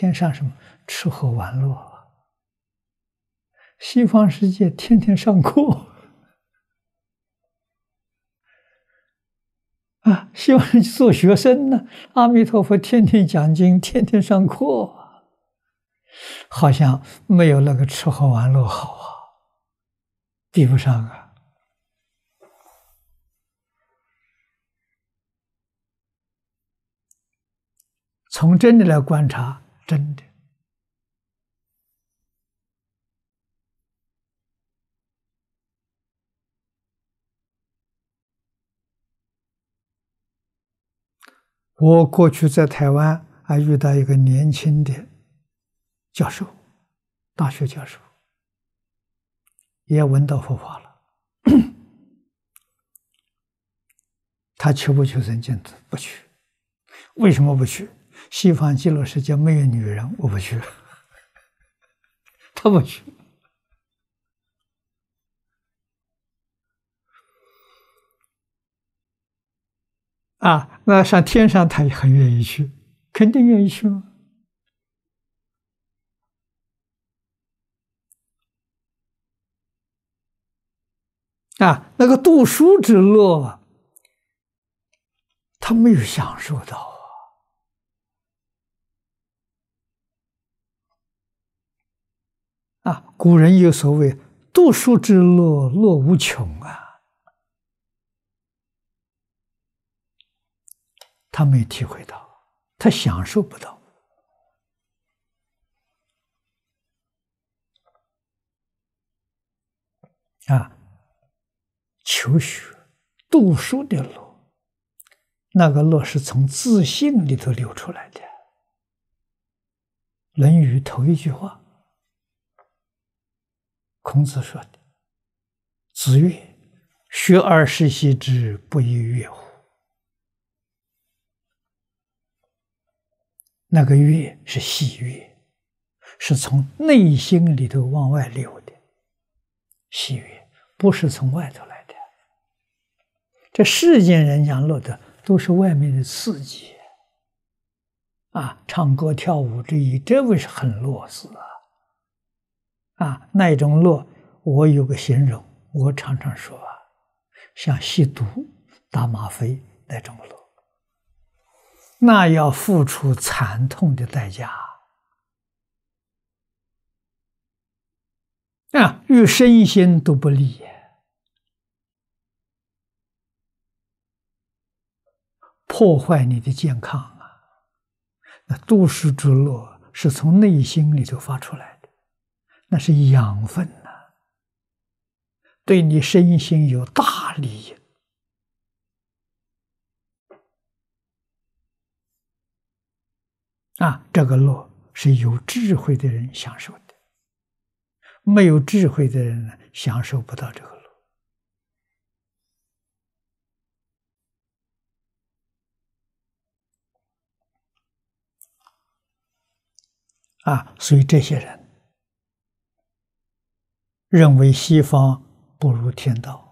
天上什么吃喝玩乐？西方世界天天上课 啊！希望做学生呢，阿弥陀佛天天讲经，天天上课，好像没有那个吃喝玩乐好啊，比不上啊。从真的来观察。真的，我过去在台湾还遇到一个年轻的教授，大学教授，也闻到佛法了。他求不求生净土？不去。为什么不去？西方极乐世界没有女人，我不去 他不去。啊，那上天上他也很愿意去，肯定愿意去啊，那个读书之乐，他没有享受到。古人有所谓“读书之乐乐无穷”啊，他没体会到，他享受不到。啊，求学读书的乐，那个乐是从自信里头流出来的，《论语》头一句话。孔子说的：“子曰，学而时习之，不亦说乎？那个‘悦’是喜悦，是从内心里头往外流的喜悦，不是从外头来的。这世间人讲乐的，都是外面的刺激啊，唱歌跳舞之意，这位是很乐死啊。”啊，那一种乐，我有个形容，我常常说啊，像吸毒、打吗啡那种乐，那要付出惨痛的代价啊，与身心都不利，破坏你的健康啊。那都市之乐是从内心里头发出来。那是养分呐，对你身心有大利益啊！这个乐是有智慧的人享受的，没有智慧的人呢，享受不到这个乐啊！所以这些人。认为西方不如天道。